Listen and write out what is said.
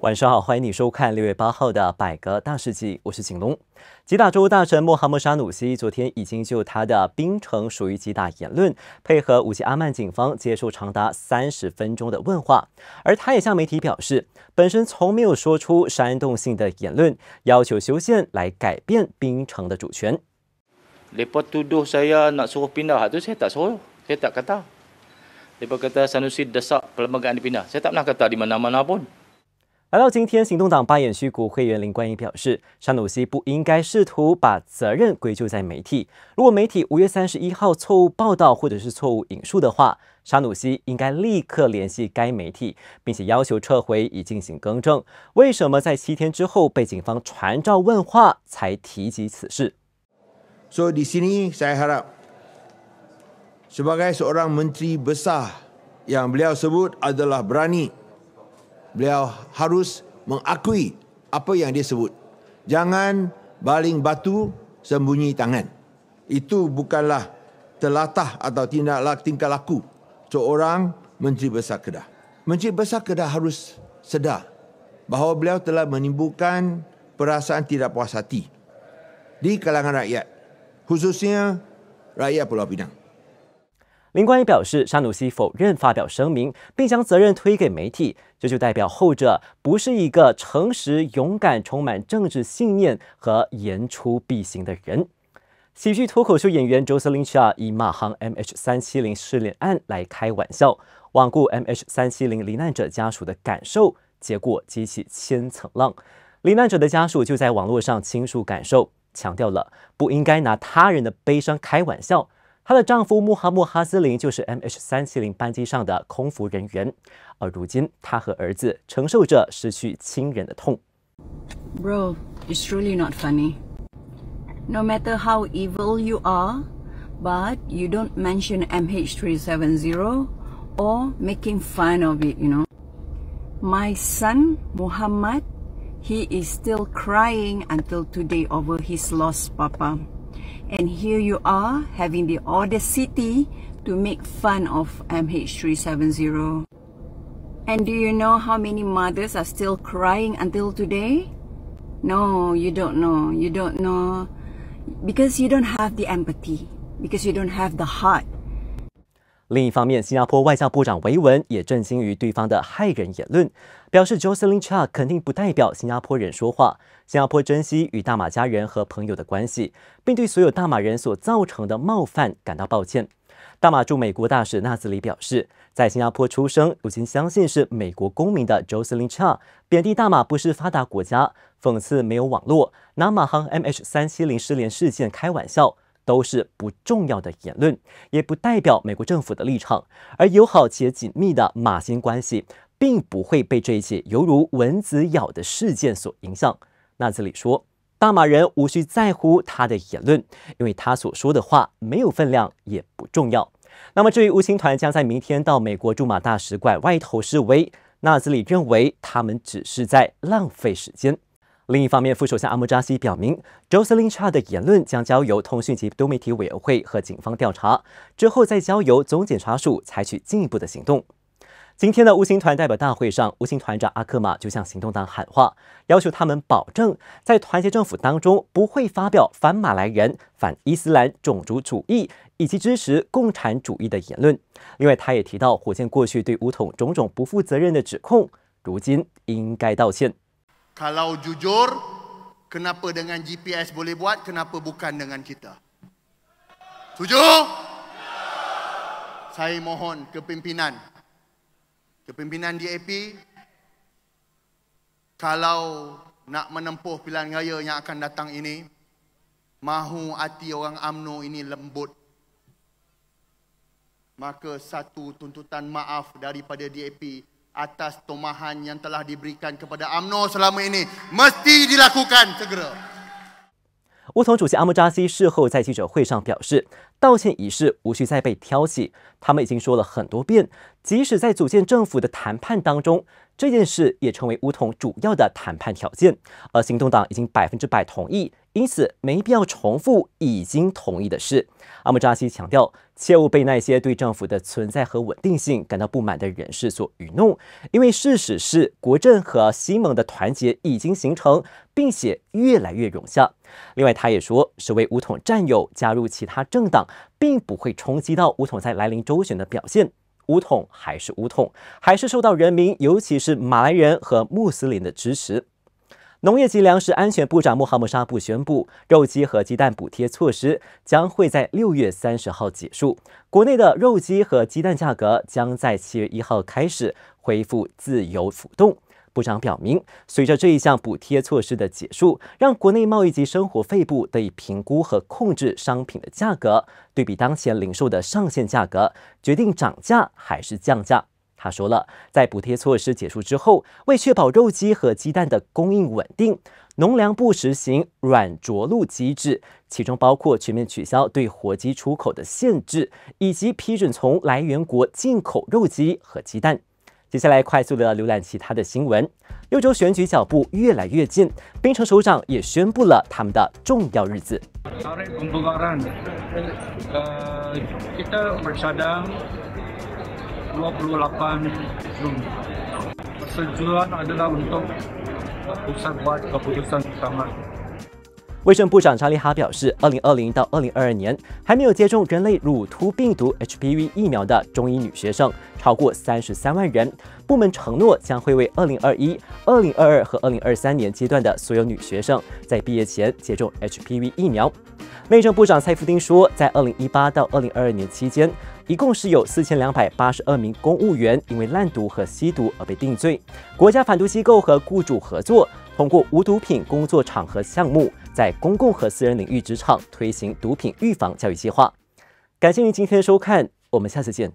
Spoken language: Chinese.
晚上好，欢迎你收看六月八号的《百个大事记》，我是景龙。吉大州大臣穆罕默沙努西昨天已经就他的“冰城属于吉大言论，配合武吉阿曼警方接受长达三十分钟的问话，而他也向媒体表示，本身从没有说出煽动性的言论，要求修宪来改变冰城的主权。来到今天，行动党八眼须谷会员林冠英表示，沙努西不应该试图把责任归咎在媒体。如果媒体五月三十一号错误报道或者是错误引述的话，沙努西应该立刻联系该媒体，并且要求撤回以进行更正。为什么在七天之后被警方传召问话才提及此事？So di sini saya harap sebagai seorang menteri besar yang beliau sebut adalah berani. beliau harus mengakui apa yang dia sebut. Jangan baling batu sembunyi tangan. Itu bukanlah telatah atau tindak tingkah laku seorang Menteri Besar Kedah. Menteri Besar Kedah harus sedar bahawa beliau telah menimbulkan perasaan tidak puas hati di kalangan rakyat, khususnya rakyat Pulau Pinang. 林冠也表示，沙努西否认发表声明，并将责任推给媒体，这就代表后者不是一个诚实、勇敢、充满政治信念和言出必行的人。喜剧脱口秀演员 Jose l i n s c h a a 以马航 MH370 失联案来开玩笑，罔顾 MH370 罹难者家属的感受，结果激起千层浪。罹难者的家属就在网络上倾诉感受，强调了不应该拿他人的悲伤开玩笑。她的丈夫穆罕默哈斯林就是 M H 三七零班机上的空服人员，而如今她和儿子承受着失去亲人的痛。Bro, it's t r u l y not funny. No matter how evil you are, but you don't mention M H three seven zero or making fun of it, you know. My son Muhammad, he is still crying until today over his lost papa. and here you are having the audacity to make fun of MH370. And do you know how many mothers are still crying until today? No, you don't know. You don't know because you don't have the empathy, because you don't have the heart. 另一方面，新加坡外交部长维文也震惊于对方的骇人言论，表示 “Jocelyn Chua 肯定不代表新加坡人说话”。新加坡珍惜与大马家人和朋友的关系，并对所有大马人所造成的冒犯感到抱歉。大马驻美国大使纳兹里表示，在新加坡出生、如今相信是美国公民的 Jocelyn Chua，贬低大马不是发达国家，讽刺没有网络，拿马航 MH370 失联事件开玩笑。都是不重要的言论，也不代表美国政府的立场。而友好且紧密的马新关系，并不会被这一起犹如蚊子咬的事件所影响。纳兹里说，大马人无需在乎他的言论，因为他所说的话没有分量，也不重要。那么，至于乌青团将在明天到美国驻马大使馆外头示威，纳兹里认为他们只是在浪费时间。另一方面，副首相阿莫扎西表明，j o e l c h 林 a 的言论将交由通讯及多媒体委员会和警方调查，之后再交由总检察署采取进一步的行动。今天的乌星团代表大会上，乌星团长阿克玛就向行动党喊话，要求他们保证在团结政府当中不会发表反马来人、反伊斯兰种族主义以及支持共产主义的言论。另外，他也提到，火箭过去对武统种种不负责任的指控，如今应该道歉。Kalau jujur, kenapa dengan GPS boleh buat, kenapa bukan dengan kita? Setuju? Saya mohon kepimpinan. Kepimpinan DAP, kalau nak menempuh pilihan raya yang akan datang ini, mahu hati orang amno ini lembut. Maka satu tuntutan maaf daripada DAP atas tomahan yang telah diberikan kepada AMNO selama ini mesti dilakukan segera. 乌统主席阿木扎西事后在记者会上表示，道歉仪式无需再被挑起。他们已经说了很多遍，即使在组建政府的谈判当中，这件事也成为乌統主要的谈判条件。而行动党已经百分之百同意，因此没必要重复已经同意的事。阿木扎西强调，切勿被那些对政府的存在和稳定性感到不满的人士所愚弄，因为事实是国政和西盟的团结已经形成，并且越来越融洽。另外，他也说，是为巫统战友加入其他政党，并不会冲击到巫统在来临周选的表现。巫统还是巫统，还是受到人民，尤其是马来人和穆斯林的支持。农业及粮食安全部长穆罕默沙布宣布，肉鸡和鸡蛋补贴措施将会在六月三十号结束，国内的肉鸡和鸡蛋价格将在七月一号开始恢复自由浮动。部长表明，随着这一项补贴措施的结束，让国内贸易及生活费部得以评估和控制商品的价格，对比当前零售的上限价格，决定涨价还是降价。他说了，在补贴措施结束之后，为确保肉鸡和鸡蛋的供应稳定，农粮部实行软着陆机制，其中包括全面取消对活鸡出口的限制，以及批准从来源国进口肉鸡和鸡蛋。接下来快速的浏览其他的新闻。六州选举脚步越来越近，槟城首长也宣布了他们的重要日子。卫生部长查理哈表示，二零二零到二零二二年，还没有接种人类乳突病毒 HPV 疫苗的中医女学生超过三十三万人。部门承诺将会为二零二一、二零二二和二零二三年阶段的所有女学生在毕业前接种 HPV 疫苗。内政部长蔡福丁说，在二零一八到二零二二年期间，一共是有四千两百八十二名公务员因为滥毒和吸毒而被定罪。国家反毒机构和雇主合作，通过无毒品工作场合项目。在公共和私人领域职场推行毒品预防教育计划。感谢您今天的收看，我们下次见。